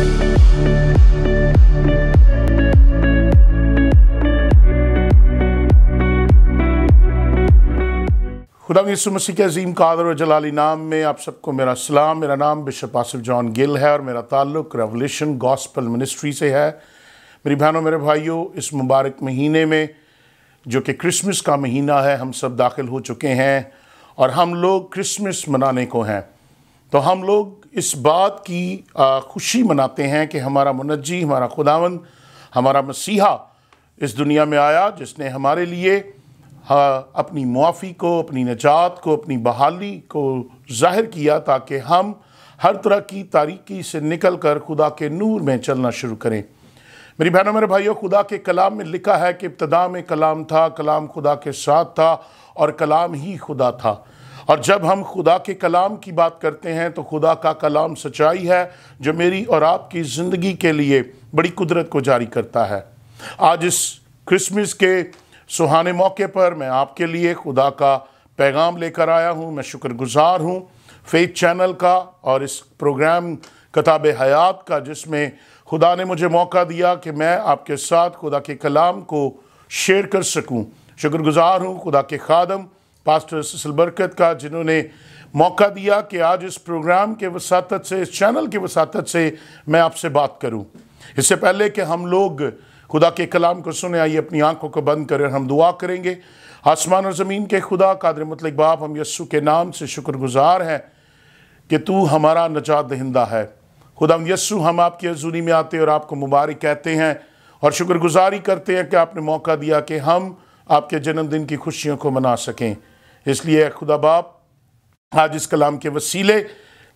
खुदा यसु मसीह के अजीम कादर और जलाली नाम में आप सबको मेरा सलाम मेरा नाम बिशप आसिफ जॉन गिल है और मेरा ताल्लुक रेवोल्यूशन गॉस्पल मिनिस्ट्री से है मेरी बहनों मेरे भाइयों इस मुबारक महीने में जो कि क्रिसमस का महीना है हम सब दाखिल हो चुके हैं और हम लोग क्रिसमस मनाने को हैं तो हम लोग इस बात की खुशी मनाते हैं कि हमारा मुनजी हमारा खुदावंद हमारा मसीहा इस दुनिया में आया जिसने हमारे लिए अपनी मुआफ़ी को अपनी निजात को अपनी बहाली को ज़ाहिर किया ताकि हम हर तरह की तारीकी से निकल कर खुदा के नूर में चलना शुरू करें मेरी बहनों मेरे भाइयों खुदा के कलाम में लिखा है कि इब्तदा में कलाम था कलाम खुदा के साथ था और कलाम ही खुदा था और जब हम खुदा के कलाम की बात करते हैं तो खुदा का कलाम सच्चाई है जो मेरी और आपकी ज़िंदगी के लिए बड़ी कुदरत को जारी करता है आज इस क्रिसमस के सुहाने मौके पर मैं आपके लिए खुदा का पैगाम लेकर आया हूँ मैं शुक्रगुजार हूँ फेथ चैनल का और इस प्रोग्राम कताब हयात का जिसमें खुदा ने मुझे मौका दिया कि मैं आपके साथ खुदा के कलाम को शेयर कर सकूं शुक्रगुजार हूं खुदा के खादम पास्टर सिसल बरकत का जिन्होंने मौका दिया कि आज इस प्रोग्राम के वसात से इस चैनल के वसात से मैं आपसे बात करूं इससे पहले कि हम लोग खुदा के कलाम को सुने आइए अपनी आंखों को बंद करें हम दुआ करेंगे आसमान और ज़मीन के खुदा कादर मतलब बाप हम यस्सु के नाम से शुक्रगुजार हैं कि तू हमारा नजात दहिंदा है खुदा यस्सु हम आपकी हजूरी में आते और आपको मुबारक कहते हैं और शुक्रगुजारी करते हैं कि आपने मौका दिया कि हम आपके जन्मदिन की खुशियों को मना सकें इसलिए खुदा बाप आज इस कलाम के वसीले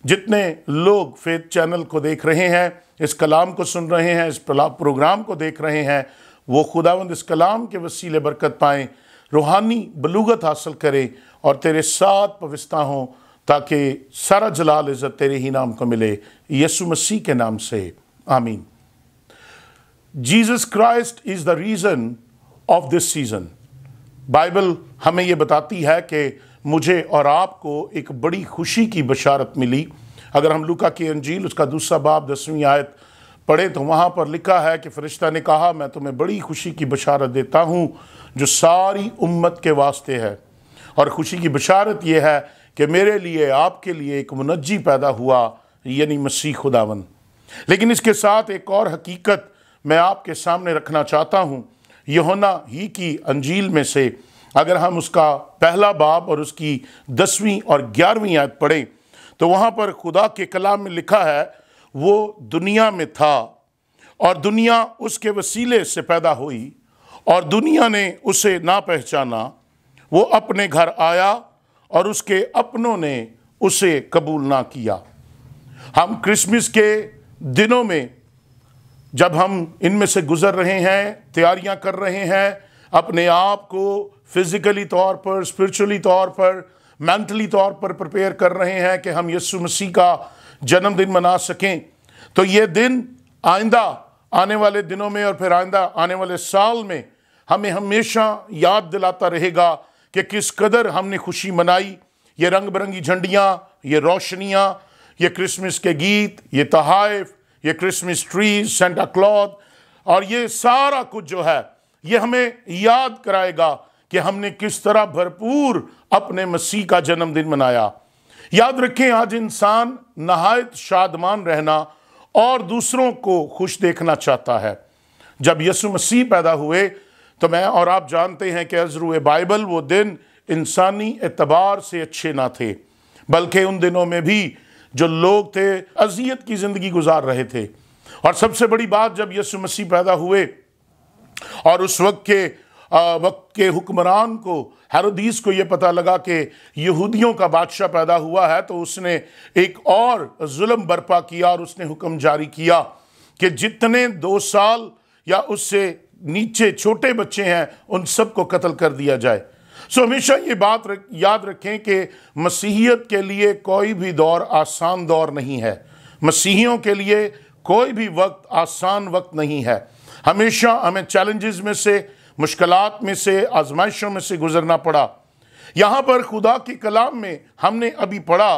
जितने लोग फेथ चैनल को देख रहे हैं इस कलाम को सुन रहे हैं इस प्रोग्राम को देख रहे हैं वो खुदावंद इस कलाम के वसीले बरकत पाएँ रूहानी बलूगत हासिल करें और तेरे साथ पविस्ता हों ताकि सारा जलाल इज़्ज़त तेरे ही नाम को मिले यसु मसीह के नाम से आमीन Jesus Christ is the reason of this season Bible हमें ये बताती है कि मुझे और आपको एक बड़ी खुशी की बशारत मिली अगर हम लुका की अंजील उसका दूसरा बाब दसवीं आयत पढ़े तो वहाँ पर लिखा है कि फ़रिश्ता ने कहा मैं तुम्हें बड़ी खुशी की बशारत देता हूँ जो सारी उम्मत के वास्ते है और खुशी की बशारत यह है कि मेरे लिए आपके लिए एक मुनजी पैदा हुआ यानी मसीह खुदावन लेकिन इसके साथ एक और हकीकत मैं आपके सामने रखना चाहता हूँ यहोना ही की अंजील में से अगर हम उसका पहला बाब और उसकी दसवीं और ग्यारहवीं आयत पढ़ें तो वहाँ पर खुदा के कलाम में लिखा है वो दुनिया में था और दुनिया उसके वसीले से पैदा हुई और दुनिया ने उसे ना पहचाना वो अपने घर आया और उसके अपनों ने उसे कबूल ना किया हम क्रिसमस के दिनों में जब हम इनमें से गुज़र रहे हैं तैयारियां कर रहे हैं अपने आप को फिज़िकली तौर पर स्पिरिचुअली तौर पर मैंटली तौर पर प्रिपेयर कर रहे हैं कि हम यीशु मसीह का जन्मदिन मना सकें तो ये दिन आइंदा आने वाले दिनों में और फिर आइंदा आने वाले साल में हमें हमेशा याद दिलाता रहेगा कि किस कदर हमने खुशी मनाई ये रंग बिरंगी झंडियाँ ये रोशनियाँ ये क्रिसमस के गीत ये तहाइफ ये क्रिसमस ट्री सेंटा क्लॉथ और ये सारा कुछ जो है ये हमें याद कराएगा कि हमने किस तरह भरपूर अपने मसीह का जन्मदिन मनाया याद रखें आज इंसान नहायत शादमान रहना और दूसरों को खुश देखना चाहता है जब यसु मसीह पैदा हुए तो मैं और आप जानते हैं कि अजरू बाइबल वो दिन इंसानी एतबार से अच्छे ना थे बल्कि उन दिनों में भी जो लोग थे अजियत की ज़िंदगी गुजार रहे थे और सबसे बड़ी बात जब यसु मसीह पैदा हुए और उस वक्त के वक्त के हुक्मरान को हैरोदीस को ये पता लगा कि यहूदियों का बादशाह पैदा हुआ है तो उसने एक और जुल्म बर्पा किया और उसने हुक्म जारी किया कि जितने दो साल या उससे नीचे छोटे बच्चे हैं उन सबको कत्ल कर दिया जाए सो हमेशा ये बात रख, याद रखें कि मसीहियत के लिए कोई भी दौर आसान दौर नहीं है मसीहियों के लिए कोई भी वक्त आसान वक्त नहीं है हमेशा हमें चैलेंजेस में से मुश्किल में से आजमाइशों में से गुजरना पड़ा यहाँ पर खुदा के कलाम में हमने अभी पढ़ा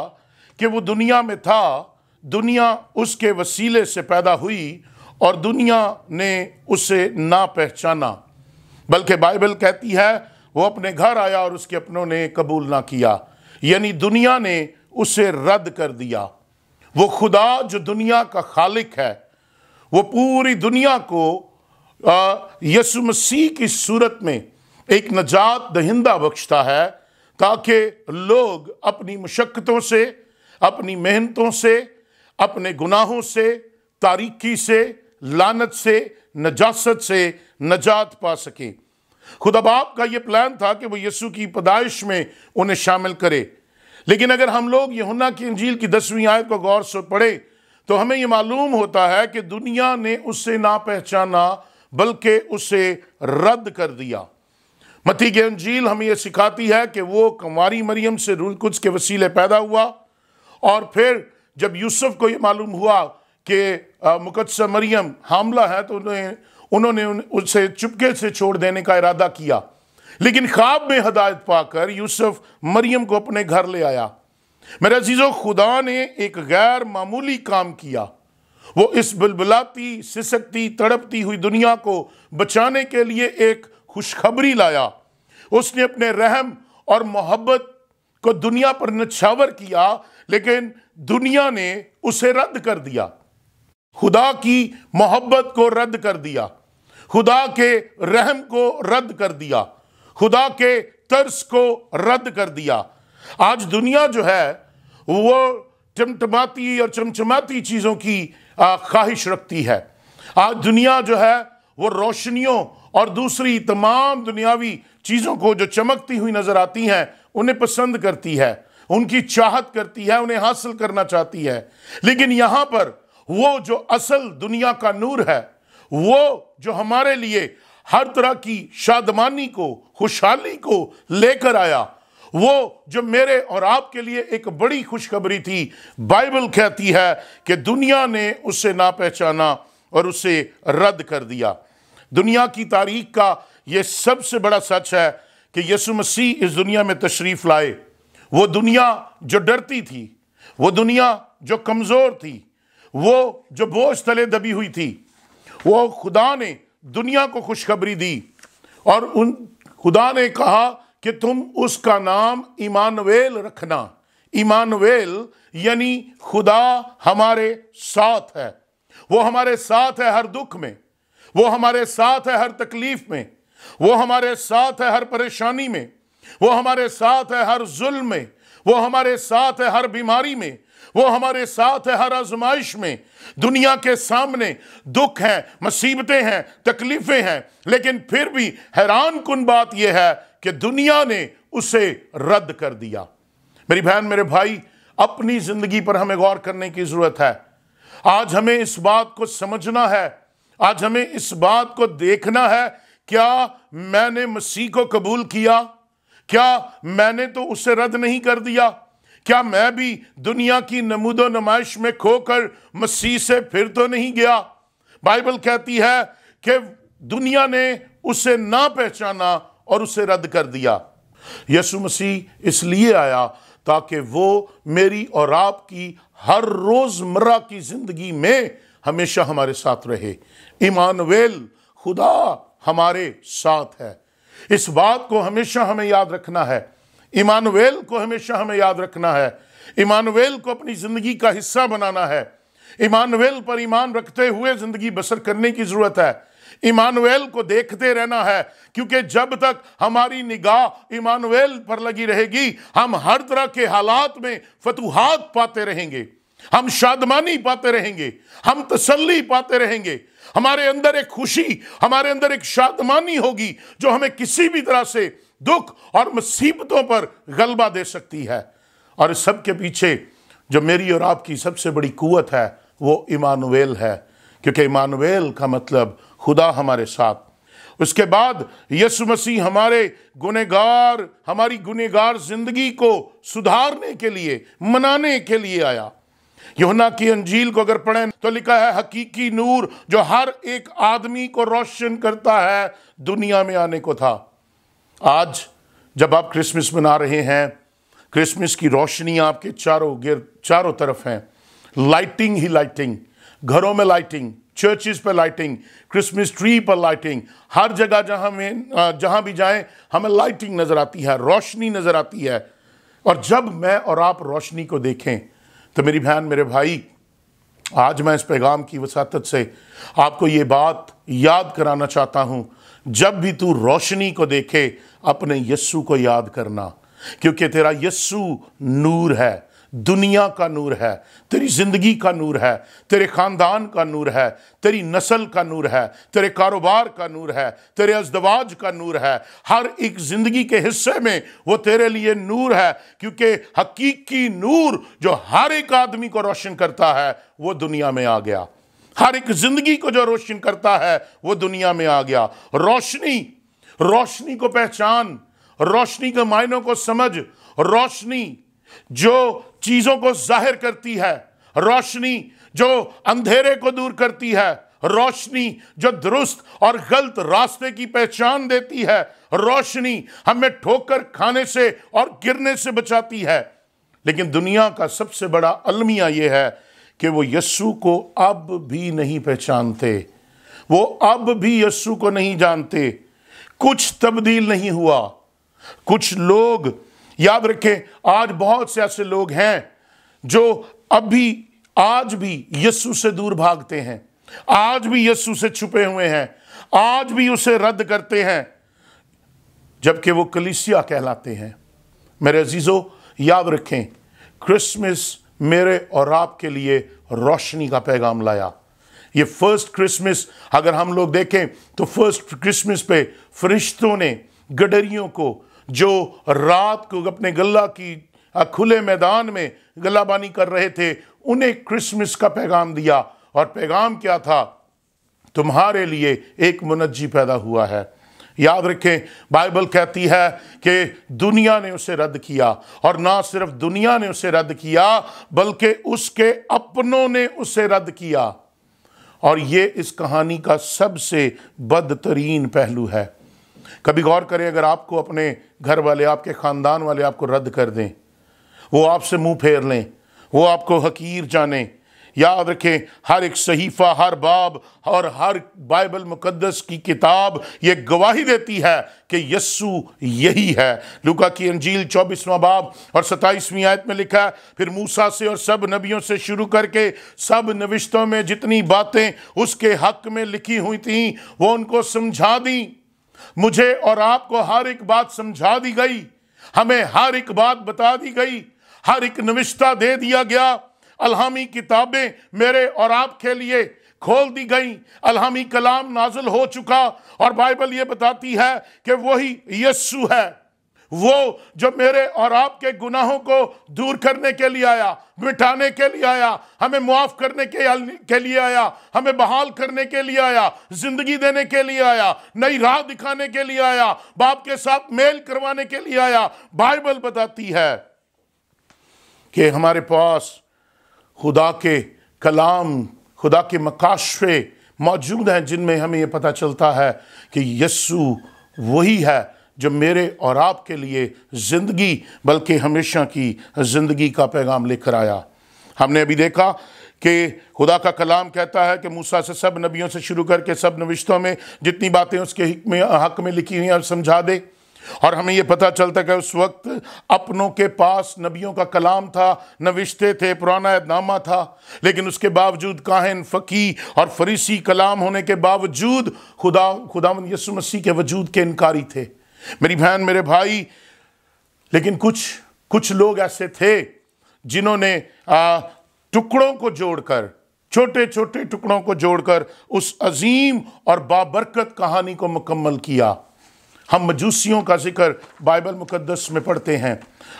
कि वो दुनिया में था दुनिया उसके वसीले से पैदा हुई और दुनिया ने उसे ना पहचाना बल्कि बाइबल कहती है वो अपने घर आया और उसके अपनों ने कबूल ना किया यानी दुनिया ने उसे रद्द कर दिया वो खुदा जो दुनिया का खालिक है वो पूरी दुनिया को यसु मसीह की सूरत में एक नजात दहिंदा बख्शता है ताकि लोग अपनी मशक्क़तों से अपनी मेहनतों से अपने गुनाहों से तारीकी से लानत से नजास्त से नजात पा सकें खुदा बाप का यह प्लान था कि वह यस्सु की पैदाइश में उन्हें शामिल करे लेकिन अगर हम लोग यहुना की अंजील की दसवीं आयत को गौर से पढ़े तो हमें यह मालूम होता है कि दुनिया ने उसे ना पहचाना बल्कि उसे रद्द कर दिया मती की अंजील हमें यह सिखाती है कि वो कंवारी मरियम से रूल कुछ के वसीले पैदा हुआ और फिर जब यूसुफ को यह मालूम हुआ कि मुकदसा मरियम हामला है तो उन्हें उन्होंने उसे चुपके से छोड़ देने का इरादा किया लेकिन ख्वाब में हदायत पाकर यूसुफ मरियम को अपने घर ले आया मेरे अजीज़ो खुदा ने एक गैर मामूली काम किया वो इस बुलबुलाती सिसकती तड़पती हुई दुनिया को बचाने के लिए एक खुशखबरी लाया उसने अपने रहम और मोहब्बत को दुनिया पर नछावर किया लेकिन दुनिया ने उसे रद्द कर दिया खुदा की मोहब्बत को रद्द कर दिया खुदा के रहम को रद्द कर दिया खुदा के तर्स को रद्द कर दिया आज दुनिया जो है वो चमटमाती और चमचमाती चीज़ों की ख्वाहिश रखती है आज दुनिया जो है वो रोशनियों और दूसरी तमाम दुनियावी चीज़ों को जो चमकती हुई नज़र आती हैं उन्हें पसंद करती है उनकी चाहत करती है उन्हें हासिल करना चाहती है लेकिन यहाँ पर वो जो असल दुनिया का नूर है वो जो हमारे लिए हर तरह की शादमानी को खुशहाली को लेकर आया वो जो मेरे और आपके लिए एक बड़ी खुशखबरी थी बाइबल कहती है कि दुनिया ने उसे ना पहचाना और उसे रद्द कर दिया दुनिया की तारीख का ये सबसे बड़ा सच है कि यसु मसीह इस दुनिया में तशरीफ़ लाए वो दुनिया जो डरती थी वो दुनिया जो कमज़ोर थी वो जो बोझ तले दबी हुई थी वो खुदा ने दुनिया को खुशखबरी दी और उन खुदा ने कहा कि तुम उसका नाम ईमानवेल रखना ईमानवेल यानी खुदा हमारे साथ है वो हमारे साथ है हर दुख में वो हमारे साथ है हर तकलीफ में वो हमारे साथ है हर परेशानी में वो हमारे साथ है हर जुल्म में वो हमारे साथ है हर बीमारी में वो हमारे साथ है हर आजमाइश में दुनिया के सामने दुख है मुसीबतें हैं तकलीफें हैं लेकिन फिर भी हैरान कन बात यह है कि दुनिया ने उसे रद्द कर दिया मेरी बहन मेरे भाई अपनी ज़िंदगी पर हमें गौर करने की ज़रूरत है आज हमें इस बात को समझना है आज हमें इस बात को देखना है क्या मैंने मसीह को कबूल किया क्या मैंने तो उसे रद्द नहीं कर दिया क्या मैं भी दुनिया की नमूदो नुमाइश में खोकर मसीह से फिर तो नहीं गया बाइबल कहती है कि दुनिया ने उसे ना पहचाना और उसे रद्द कर दिया यीशु मसीह इसलिए आया ताकि वो मेरी और आपकी हर रोज़मर्रा की ज़िंदगी में हमेशा हमारे साथ रहे ईमानवेल खुदा हमारे साथ है इस बात को हमेशा हमें याद रखना है इमानुएल को हमेशा हमें याद रखना है इमानुएल को अपनी ज़िंदगी का हिस्सा बनाना है इमानुएल पर ईमान रखते हुए ज़िंदगी बसर करने की ज़रूरत है इमानुएल को देखते रहना है क्योंकि जब तक हमारी निगाह इमानुएल पर लगी रहेगी हम हर तरह के हालात में फतुहात पाते रहेंगे हम शादमानी पाते रहेंगे हम तसल्ली पाते रहेंगे हमारे अंदर एक खुशी हमारे अंदर एक शादमानी होगी जो हमें किसी भी तरह से दुख और मुसीबतों पर गलबा दे सकती है और इस सब के पीछे जो मेरी और आपकी सबसे बड़ी कुवत है वो इमानुएल है क्योंकि इमानुएल का मतलब खुदा हमारे साथ उसके बाद यसु मसीह हमारे गुनेगार हमारी गुनेगार जिंदगी को सुधारने के लिए मनाने के लिए आया योना की अंजील को अगर पढ़ें तो लिखा है हकीकी नूर जो हर एक आदमी को रोशन करता है दुनिया में आने को था आज जब आप क्रिसमस मना रहे हैं क्रिसमस की रोशनी आपके चारों गिर चारों तरफ हैं लाइटिंग ही लाइटिंग घरों में लाइटिंग चर्चेज पर लाइटिंग क्रिसमस ट्री पर लाइटिंग हर जगह जहाँ में जहाँ भी जाएं हमें लाइटिंग नज़र आती है रोशनी नज़र आती है और जब मैं और आप रोशनी को देखें तो मेरी बहन मेरे भाई आज मैं इस पैगाम की वसात से आपको ये बात याद कराना चाहता हूँ जब भी तू रोशनी को देखे अपने यस्सु को याद करना क्योंकि तेरा यस्सु नूर है दुनिया का नूर है तेरी ज़िंदगी का नूर है तेरे ख़ानदान का नूर है तेरी नस्ल का नूर है तेरे कारोबार का नूर है तेरे अजदवाज का नूर है हर एक ज़िंदगी के हिस्से में वो तेरे लिए नूर है क्योंकि हकीकी नूर जो हर एक आदमी को रोशन करता है वो दुनिया में आ गया हर एक जिंदगी को जो रोशन करता है वो दुनिया में आ गया रोशनी रोशनी को पहचान रोशनी के मायनों को समझ रोशनी जो चीज़ों को जाहिर करती है रोशनी जो अंधेरे को दूर करती है रोशनी जो दुरुस्त और गलत रास्ते की पहचान देती है रोशनी हमें ठोकर खाने से और गिरने से बचाती है लेकिन दुनिया का सबसे बड़ा अलमिया यह है कि वो यस्सु को अब भी नहीं पहचानते वो अब भी यस्सु को नहीं जानते कुछ तब्दील नहीं हुआ कुछ लोग याद रखें आज बहुत से ऐसे लोग हैं जो अभी आज भी यस्सु से दूर भागते हैं आज भी यस्सु से छुपे हुए हैं आज भी उसे रद्द करते हैं जबकि वो कलिसिया कहलाते हैं मेरे अजीज़ो याद रखें क्रिसमस मेरे और आपके लिए रोशनी का पैगाम लाया ये फर्स्ट क्रिसमस अगर हम लोग देखें तो फर्स्ट क्रिसमस पे फरिश्तों ने गडरियों को जो रात को अपने गला की खुले मैदान में गलाबानी कर रहे थे उन्हें क्रिसमस का पैगाम दिया और पैगाम क्या था तुम्हारे लिए एक मुनजी पैदा हुआ है याद रखें बाइबल कहती है कि दुनिया ने उसे रद्द किया और ना सिर्फ दुनिया ने उसे रद्द किया बल्कि उसके अपनों ने उसे रद्द किया और ये इस कहानी का सबसे बदतरीन पहलू है कभी गौर करें अगर आपको अपने घर वाले आपके ख़ानदान वाले आपको रद्द कर दें वो आपसे मुंह फेर लें वो आपको हकीर जाने याद रखें हर एक सहीफ़ा हर बाब और हर बाइबल मुकद्दस की किताब ये गवाही देती है कि यस्सु यही है लुका की अंजील चौबीसवां बाब और सताईसवीं आयत में लिखा है फिर मूसा से और सब नबियों से शुरू करके सब नविश्तों में जितनी बातें उसके हक में लिखी हुई थी वो उनको समझा दी मुझे और आपको हर एक बात समझा दी गई हमें हर एक बात बता दी गई हर एक नविश्ता दे दिया गया अल्हामी किताबें मेरे और आपके लिए खोल दी गई अल्हामी कलाम नाजुल हो चुका और बाइबल ये बताती है कि वही यस्सु है वो जो मेरे और आपके गुनाहों को दूर करने के लिए आया मिटाने के लिए आया हमें मुआफ़ करने के के लिए आया हमें बहाल करने के लिए आया ज़िंदगी देने के लिए आया नई राह दिखाने के लिए आया बाप के साथ मेल करवाने के लिए आया बाइबल बताती है कि हमारे पास खुदा के कलाम खुदा के मकाशे मौजूद हैं जिनमें हमें यह पता चलता है कि यस्सु वही है जो मेरे और आपके लिए ज़िंदगी बल्कि हमेशा की ज़िंदगी का पैगाम लेकर आया हमने अभी देखा कि खुदा का कलाम कहता है कि मूसा से सब नबियों से शुरू करके सब नविश्तों में जितनी बातें उसके हक में हक में लिखी हुई हैं समझा दे और हमें यह पता चलता कि उस वक्त अपनों के पास नबियों का कलाम था नविश्ते थे पुराना नामा था लेकिन उसके बावजूद काहन फ़की और फरीसी कलाम होने के बावजूद खुदा खुदा यसु मसीह के वजूद के इनकारी थे मेरी बहन मेरे भाई लेकिन कुछ कुछ लोग ऐसे थे जिन्होंने टुकड़ों को जोड़कर छोटे छोटे टुकड़ों को जोड़कर उस अजीम और बाबरकत कहानी को मुकम्मल किया हम मजूसियों का जिक्र बाइबल मुकद्दस में पढ़ते हैं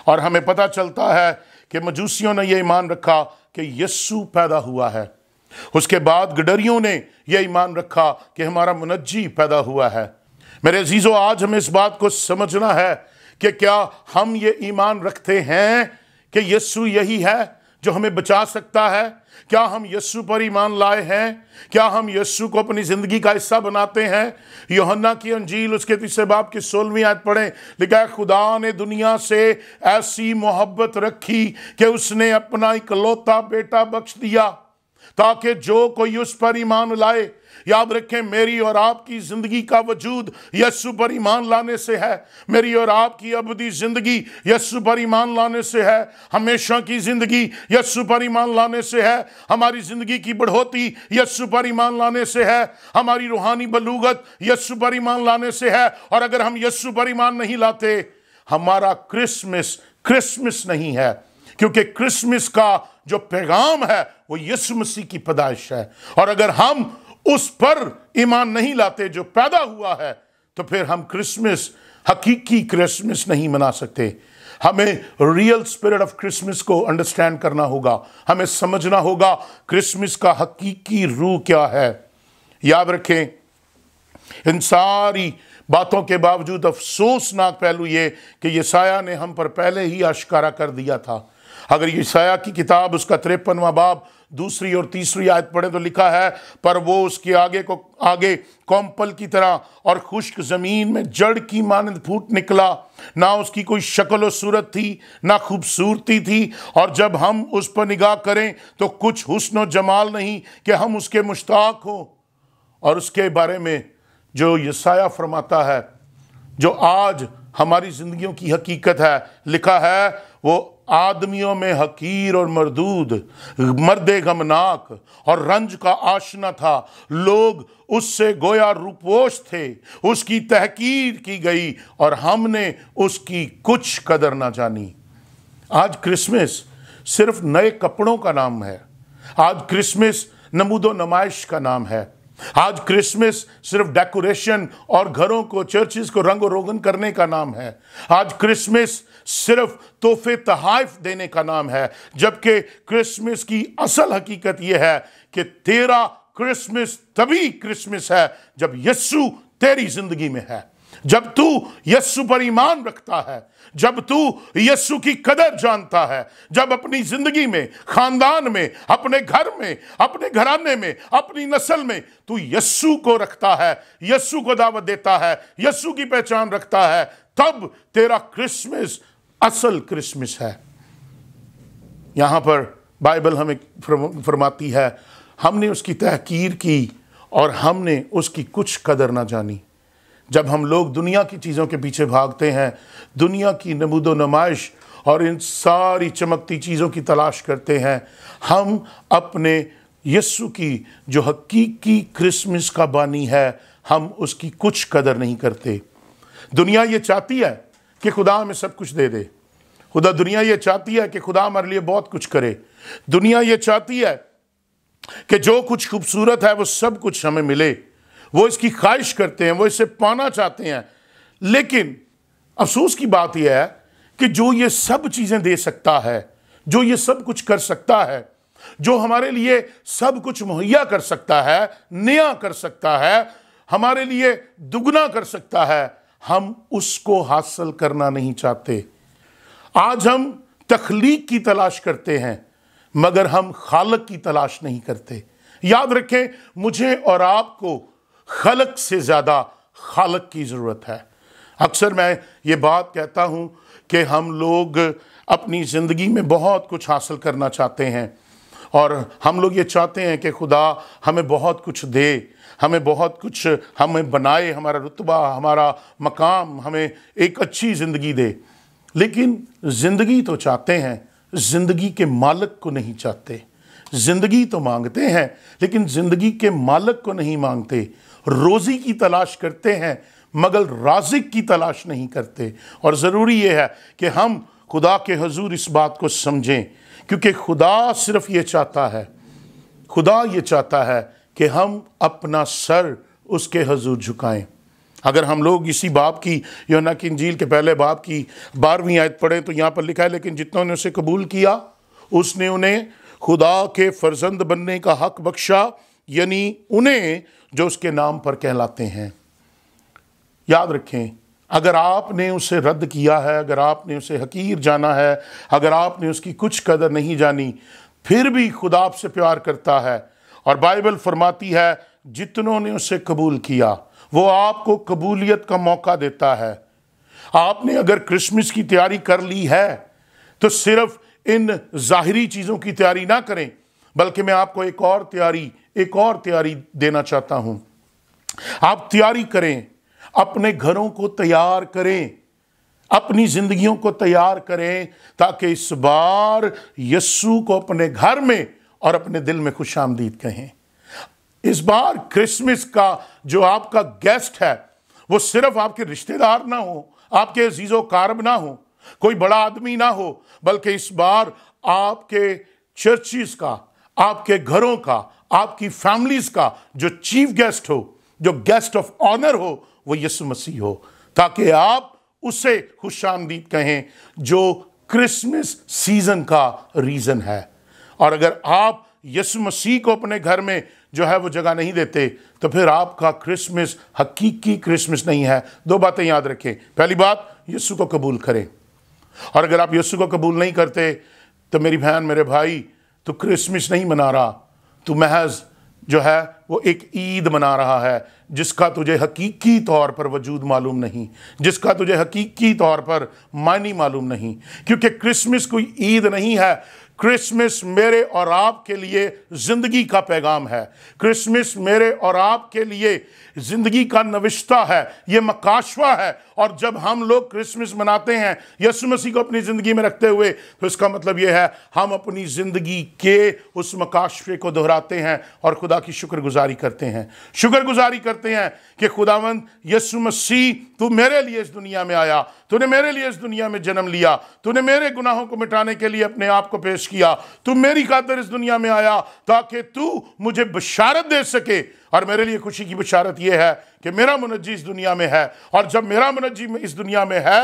और हमें पता चलता है कि मजूसियों ने यह ईमान रखा कि यस्सु पैदा हुआ है उसके बाद गडरियों ने यह ईमान रखा कि हमारा मुनजी पैदा हुआ है मेरे अजीज़ों आज हमें इस बात को समझना है कि क्या हम ये ईमान रखते हैं कि यस्सु यही है जो हमें बचा सकता है क्या हम यस्सु पर ईमान लाए हैं क्या हम यस्सु को अपनी ज़िंदगी का हिस्सा बनाते हैं योहन्ना की अंजील उसके तीसरे बाप की सोलहवीं आज पढ़ें लिखा है खुदा ने दुनिया से ऐसी मोहब्बत रखी कि उसने अपना इकलौता बेटा बख्श दिया ताकि जो कोई उस पर ईमान लाए याद रखें मेरी और आपकी ज़िंदगी का वजूद यस्सु पर ईमान लाने से है मेरी और आपकी अबदी ज़िंदगी यस्सु पर ईमान लाने से है हमेशा की ज़िंदगी यस्सु पर ईमान लाने से है हमारी ज़िंदगी की बढ़ोती यस्सु पर ईमान लाने से है हमारी रूहानी बलूगत यस्सु पर ईमान लाने से है और अगर हम यस्सु पर ईमान नहीं लाते हमारा क्रिसमस क्रिसमस नहीं है क्योंकि क्रिसमस का जो पैगाम है वो यसु मसीह की पैदाइश है और अगर हम उस पर ईमान नहीं लाते जो पैदा हुआ है तो फिर हम क्रिसमस हकीकी क्रिसमस नहीं मना सकते हमें रियल स्पिरिट ऑफ क्रिसमस को अंडरस्टैंड करना होगा हमें समझना होगा क्रिसमस का हकीकी रूह क्या है याद रखें इन सारी बातों के बावजूद अफसोसनाक पहलू ये कि ये साया ने हम पर पहले ही आश्कारा कर दिया था अगर ये साया की किताब उसका तिरपनवा बाब दूसरी और तीसरी आयत पढ़े तो लिखा है पर वो उसके आगे को आगे कॉम्पल की तरह और खुश्क ज़मीन में जड़ की मानद फूट निकला ना उसकी कोई शक्ल और सूरत थी ना खूबसूरती थी और जब हम उस पर निगाह करें तो कुछ हुस्न और जमाल नहीं कि हम उसके मुश्ताक हों और उसके बारे में जो यसाया फरमाता है जो आज हमारी ज़िंदगियों की हकीकत है लिखा है वो आदमियों में हकीर और मरदूद मर्द गमनाक और रंज का आशना था लोग उससे गोया रूपोश थे उसकी तहकीर की गई और हमने उसकी कुछ कदर ना जानी आज क्रिसमस सिर्फ नए कपड़ों का नाम है आज क्रिसमस नमूदो नमाइश का नाम है आज क्रिसमस सिर्फ डेकोरेशन और घरों को चर्चेस को रंग रोगन करने का नाम है आज क्रिसमस सिर्फ तोहफे तहाइफ देने का नाम है जबकि क्रिसमस की असल हकीकत यह है कि तेरा क्रिसमस तभी क्रिसमस है जब यस्सु तेरी जिंदगी में है जब तू यस्सु पर ईमान रखता है जब तू यस्सु की कदर जानता है जब अपनी जिंदगी में खानदान में अपने घर में अपने घराने में अपनी नस्ल में तू यस्सु को रखता है यस्सु को दावत देता है यस्सु की पहचान रखता है तब तेरा क्रिसमस असल क्रिसमस है यहां पर बाइबल हमें फरमाती है हमने उसकी तहकीर की और हमने उसकी कुछ कदर ना जानी जब हम लोग दुनिया की चीज़ों के पीछे भागते हैं दुनिया की नमूदो नुमाइश और इन सारी चमकती चीज़ों की तलाश करते हैं हम अपने यस्सु की जो हकीकी क्रिसमस का बानी है हम उसकी कुछ कदर नहीं करते दुनिया ये चाहती है कि खुदा हमें सब कुछ दे दे खुदा दुनिया ये चाहती है कि खुदा हमारे लिए बहुत कुछ करे दुनिया ये चाहती है कि जो कुछ खूबसूरत है वो सब कुछ हमें मिले वो इसकी ख्वाहिश करते हैं वो इसे पाना चाहते हैं लेकिन अफसोस की बात यह है कि जो ये सब चीज़ें दे सकता है जो ये सब कुछ कर सकता है जो हमारे लिए सब कुछ मुहैया कर सकता है नया कर सकता है हमारे लिए दुगना कर सकता है हम उसको हासिल करना नहीं चाहते आज हम तख्लीक की तलाश करते हैं मगर हम खालक की तलाश नहीं करते याद रखें मुझे और आपको खलक से ज़्यादा खालक की ज़रूरत है अक्सर मैं ये बात कहता हूँ कि हम लोग अपनी ज़िंदगी में बहुत कुछ हासिल करना चाहते हैं और हम लोग ये चाहते हैं कि खुदा हमें बहुत कुछ दे हमें बहुत कुछ हमें बनाए हमारा रुतबा हमारा मकाम हमें एक अच्छी ज़िंदगी दे लेकिन ज़िंदगी तो चाहते हैं ज़िंदगी के मालक को नहीं चाहते ज़िंदगी तो मांगते हैं लेकिन ज़िंदगी के मालक को नहीं मांगते रोज़ी की तलाश करते हैं मगर राजिक की तलाश नहीं करते और ज़रूरी यह है कि हम खुदा के हजूर इस बात को समझें क्योंकि खुदा सिर्फ ये चाहता है खुदा ये चाहता है कि हम अपना सर उसके हजूर झुकाएं अगर हम लोग इसी बाप की योना की झील के पहले बाप की बारहवीं आयत पढ़ें तो यहाँ पर लिखा है लेकिन जितनों ने उसे कबूल किया उसने उन्हें खुदा के फर्जंद बनने का हक बख्शा यानी उन्हें जो उसके नाम पर कहलाते हैं याद रखें अगर आपने उसे रद्द किया है अगर आपने उसे हकीर जाना है अगर आपने उसकी कुछ कदर नहीं जानी फिर भी खुदा आपसे प्यार करता है और बाइबल फरमाती है जितनों ने उसे कबूल किया वो आपको कबूलियत का मौका देता है आपने अगर क्रिसमस की तैयारी कर ली है तो सिर्फ इन ज़ाहरी चीज़ों की तैयारी ना करें बल्कि मैं आपको एक और तैयारी एक और तैयारी देना चाहता हूं आप तैयारी करें अपने घरों को तैयार करें अपनी जिंदगियों को तैयार करें ताकि इस बार यस्सु को अपने घर में और अपने दिल में खुश आमदीद कहें इस बार क्रिसमस का जो आपका गेस्ट है वो सिर्फ आपके रिश्तेदार ना हो आपके अजीज़ो कारब ना हो कोई बड़ा आदमी ना हो बल्कि इस बार आपके चर्चिस का आपके घरों का आपकी फैमिलीज का जो चीफ गेस्ट हो जो गेस्ट ऑफ ऑनर हो वो यसु मसीह हो ताकि आप उसे खुश आमदीद कहें जो क्रिसमस सीजन का रीज़न है और अगर आप यसु मसीह को अपने घर में जो है वो जगह नहीं देते तो फिर आपका क्रिसमस हकीकी क्रिसमस नहीं है दो बातें याद रखें पहली बात यसु को कबूल करें और अगर आप यसु को कबूल नहीं करते तो मेरी बहन मेरे भाई तो क्रिसमस नहीं मना रहा तो महज जो है वो एक ईद मना रहा है जिसका तुझे हकीकी तौर पर वजूद मालूम नहीं जिसका तुझे हकीकी तौर पर मानी मालूम नहीं क्योंकि क्रिसमस कोई ईद नहीं है क्रिसमस मेरे और आप के लिए ज़िंदगी का पैगाम है क्रिसमस मेरे और आप के लिए ज़िंदगी का नविश्ता है ये मकाशवा है और जब हम लोग क्रिसमस मनाते हैं यसु मसीह को अपनी ज़िंदगी में रखते हुए तो इसका मतलब यह है हम अपनी ज़िंदगी के उस मकाशफे को दोहराते हैं और खुदा की शुक्रगुजारी करते हैं शुक्रगुजारी करते हैं कि खुदावंद यसु मसीह तू मेरे लिए इस दुनिया में आया तूने मेरे लिए इस दुनिया में जन्म लिया तूने मेरे गुनाहों को मिटाने के लिए अपने आप को पेश किया तू मेरी खातर इस दुनिया में आया ताकि तू मुझे बशारत दे सके और मेरे लिए खुशी की बशारत यह है कि मेरा मुनजी इस दुनिया में है और जब मेरा मुनजी इस दुनिया में है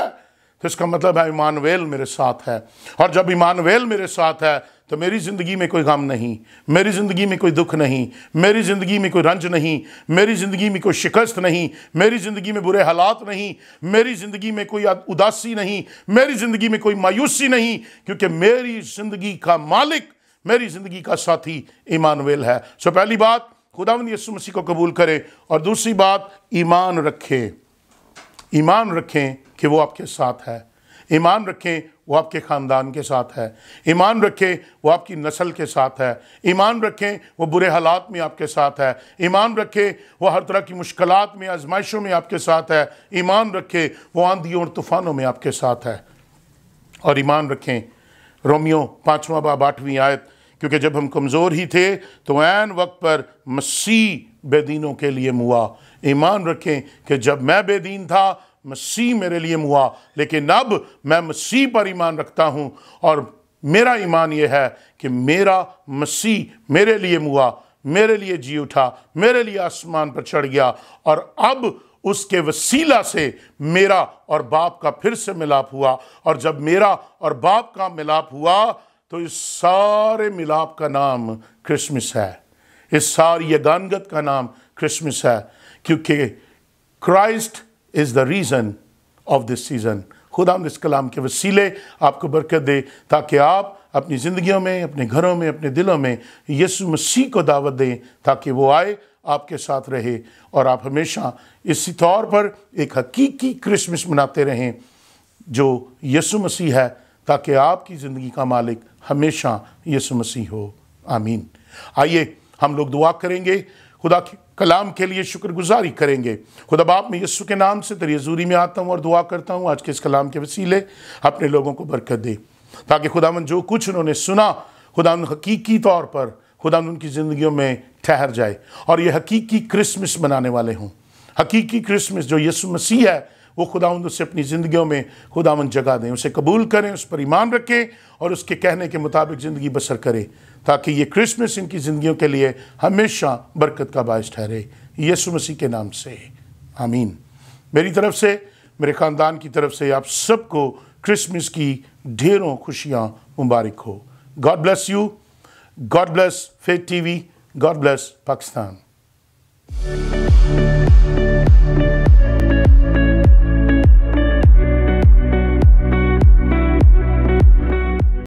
तो इसका मतलब है इमानवेल मेरे साथ है और जब इमानवेल मेरे साथ है तो मेरी ज़िंदगी में कोई गम नहीं मेरी ज़िंदगी में कोई दुख नहीं मेरी ज़िंदगी में कोई रंज नहीं मेरी ज़िंदगी में कोई शिकस्त नहीं मेरी ज़िंदगी में बुरे हालात नहीं मेरी ज़िंदगी में कोई उदासी नहीं मेरी ज़िंदगी में कोई मायूसी नहीं क्योंकि मेरी ज़िंदगी का मालिक मेरी ज़िंदगी का साथी ईमानवेल है सो पहली बात खुदावंद यसु मसीह को कबूल करें और दूसरी बात ईमान रखें ईमान रखें कि वो आपके साथ है ईमान रखें वो आपके ख़ानदान के साथ है ईमान रखें वो आपकी नस्ल के साथ है ईमान रखें वो बुरे हालात में आपके साथ है ईमान रखें वो हर तरह की मुश्किल में आजमाइशों में आपके साथ है ईमान रखें वो आंधियों और तूफ़ानों में आपके साथ है और ईमान रखें रोमियो पाँचवा बाब आठवीं आयत क्योंकि जब हम कमज़ोर ही थे तो ऐन वक्त पर मसीह बेदीनों के लिए मुआ ईमान रखें कि जब मैं बेदीन था मसीह मेरे लिए मुआ लेकिन अब मैं मसीह पर ईमान रखता हूँ और मेरा ईमान यह है कि मेरा मसीह मेरे लिए मुआ मेरे लिए जी उठा मेरे लिए आसमान पर चढ़ गया और अब उसके वसीला से मेरा और बाप का फिर से मिलाप हुआ और जब मेरा और बाप का मिलाप हुआ तो इस सारे मिलाप का नाम क्रिसमस है इस सारी यगानगत का नाम क्रिसमस है क्योंकि Christ is the reason of this season खुदा इस कलाम के वसीले आपको बरकत दे ताकि आप अपनी ज़िंदगियों में अपने घरों में अपने दिलों में यसु मसीह को दावत दें ताकि वो आए आपके साथ रहे और आप हमेशा इसी तौर पर एक हकीकी क्रिसमस मनाते रहें जो यसु मसीह है ताकि आपकी ज़िंदगी का मालिक हमेशा यसु मसीह हो आमीन आइए हम लोग दुआ करेंगे खुदा के कलाम के लिए शुक्रगुजारी करेंगे खुदा बाप मैं यस्सु के नाम से तेरी हजूरी में आता हूँ और दुआ करता हूँ आज के इस कलाम के वसीले अपने लोगों को बरकत दे ताकि खुदावन जो कुछ उन्होंने सुना खुदा हकीकी तौर पर खुदा उनकी ज़िंदगियों में ठहर जाए और ये हकीकी क्रिसमस मनाने वाले हों हकीकी क्रिसमस जो यसु मसीह है वो खुदा उसे अपनी ज़िंदगियों में खुदावंद जगा दें उसे कबूल करें उस पर ईमान रखें और उसके कहने के मुताबिक ज़िंदगी बसर करें ताकि ये क्रिसमस इनकी ज़िंदगियों के लिए हमेशा बरकत का बायस ठहरे यसु मसीह के नाम से आमीन मेरी तरफ से मेरे ख़ानदान की तरफ से आप सबको क्रिसमस की ढेरों खुशियाँ मुबारक हो God bless you God bless faith we God bless Pakistan